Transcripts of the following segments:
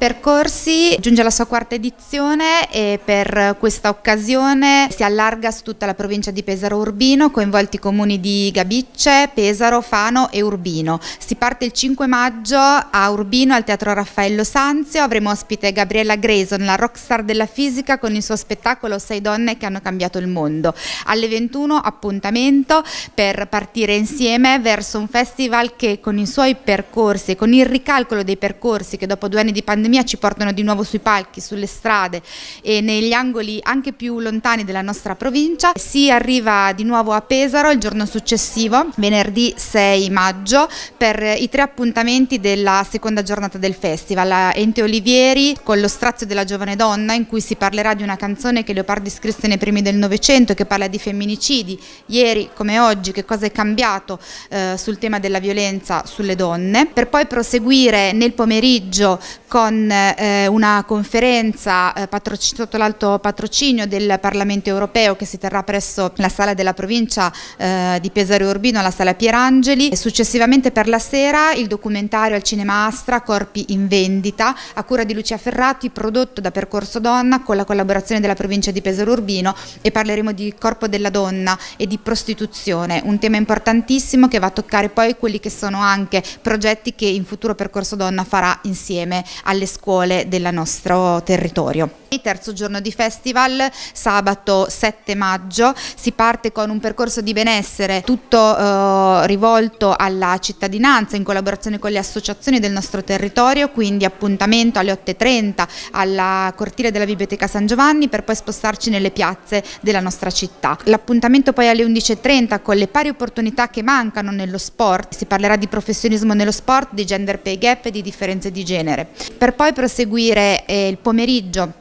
percorsi, giunge alla sua quarta edizione e per questa occasione si allarga su tutta la provincia di Pesaro Urbino, coinvolti i comuni di Gabicce, Pesaro, Fano e Urbino. Si parte il 5 maggio a Urbino al Teatro Raffaello Sanzio, avremo ospite Gabriella Grayson, la rockstar della fisica con il suo spettacolo Sei donne che hanno cambiato il mondo. Alle 21 appuntamento per partire insieme verso un festival che con i suoi percorsi, con il ricalcolo dei percorsi che dopo due anni di pandemia dell'economia ci portano di nuovo sui palchi, sulle strade e negli angoli anche più lontani della nostra provincia. Si arriva di nuovo a Pesaro il giorno successivo, venerdì 6 maggio, per i tre appuntamenti della seconda giornata del festival. Ente Olivieri con lo strazio della giovane donna in cui si parlerà di una canzone che Leopardi scrisse nei primi del Novecento che parla di femminicidi. Ieri come oggi che cosa è cambiato eh, sul tema della violenza sulle donne. Per poi proseguire nel pomeriggio con con eh, una conferenza eh, sotto l'alto patrocinio del Parlamento europeo che si terrà presso la sala della provincia eh, di Pesaro Urbino, la sala Pierangeli. E successivamente per la sera il documentario al cinema Astra Corpi in vendita a cura di Lucia Ferrati prodotto da Percorso Donna con la collaborazione della provincia di Pesaro Urbino e parleremo di corpo della donna e di prostituzione, un tema importantissimo che va a toccare poi quelli che sono anche progetti che in futuro Percorso Donna farà insieme alle scuole del nostro territorio. Terzo giorno di festival, sabato 7 maggio, si parte con un percorso di benessere tutto eh, rivolto alla cittadinanza in collaborazione con le associazioni del nostro territorio, quindi appuntamento alle 8.30 alla cortile della Biblioteca San Giovanni per poi spostarci nelle piazze della nostra città. L'appuntamento poi alle 11.30 con le pari opportunità che mancano nello sport, si parlerà di professionismo nello sport, di gender pay gap e di differenze di genere. Per poi proseguire eh, il pomeriggio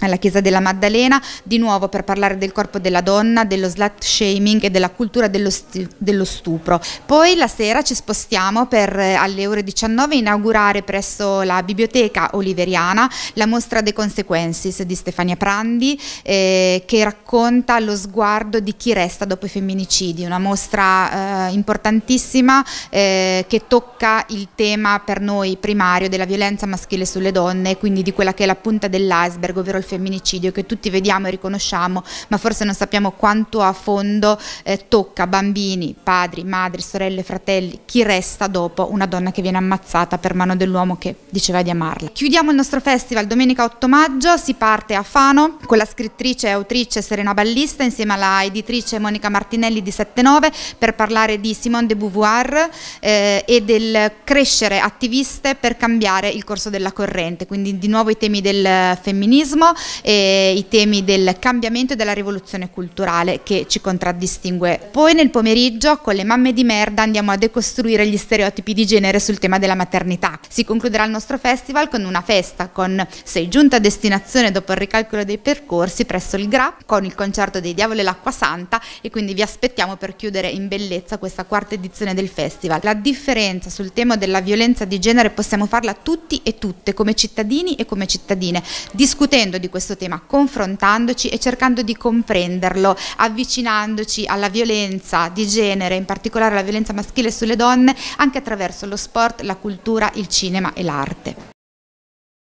alla chiesa della Maddalena, di nuovo per parlare del corpo della donna, dello slut shaming e della cultura dello, dello stupro. Poi la sera ci spostiamo per eh, alle ore 19 inaugurare presso la biblioteca oliveriana la mostra De Consequences di Stefania Prandi eh, che racconta lo sguardo di chi resta dopo i femminicidi, una mostra eh, importantissima eh, che tocca il tema per noi primario della violenza maschile sulle donne, quindi di quella che è la punta dell'iceberg, ovvero il il femminicidio che tutti vediamo e riconosciamo, ma forse non sappiamo quanto a fondo eh, tocca bambini, padri, madri, sorelle, fratelli, chi resta dopo una donna che viene ammazzata per mano dell'uomo che diceva di amarla. Chiudiamo il nostro festival domenica 8 maggio, si parte a Fano con la scrittrice e autrice Serena Ballista insieme alla editrice Monica Martinelli di 79 per parlare di Simone de Beauvoir eh, e del crescere attiviste per cambiare il corso della corrente, quindi di nuovo i temi del femminismo, eh, i temi del cambiamento e della rivoluzione culturale che ci contraddistingue. Poi nel pomeriggio con le mamme di merda andiamo a decostruire gli stereotipi di genere sul tema della maternità. Si concluderà il nostro festival con una festa con Sei giunta a destinazione dopo il ricalcolo dei percorsi presso il GRA con il concerto dei Diavoli e l'Acqua Santa e quindi vi aspettiamo per chiudere in bellezza questa quarta edizione del festival. La differenza sul tema della violenza di genere possiamo farla tutti e tutte come cittadini e come cittadine, discutendo di di questo tema confrontandoci e cercando di comprenderlo, avvicinandoci alla violenza di genere, in particolare alla violenza maschile sulle donne, anche attraverso lo sport, la cultura, il cinema e l'arte.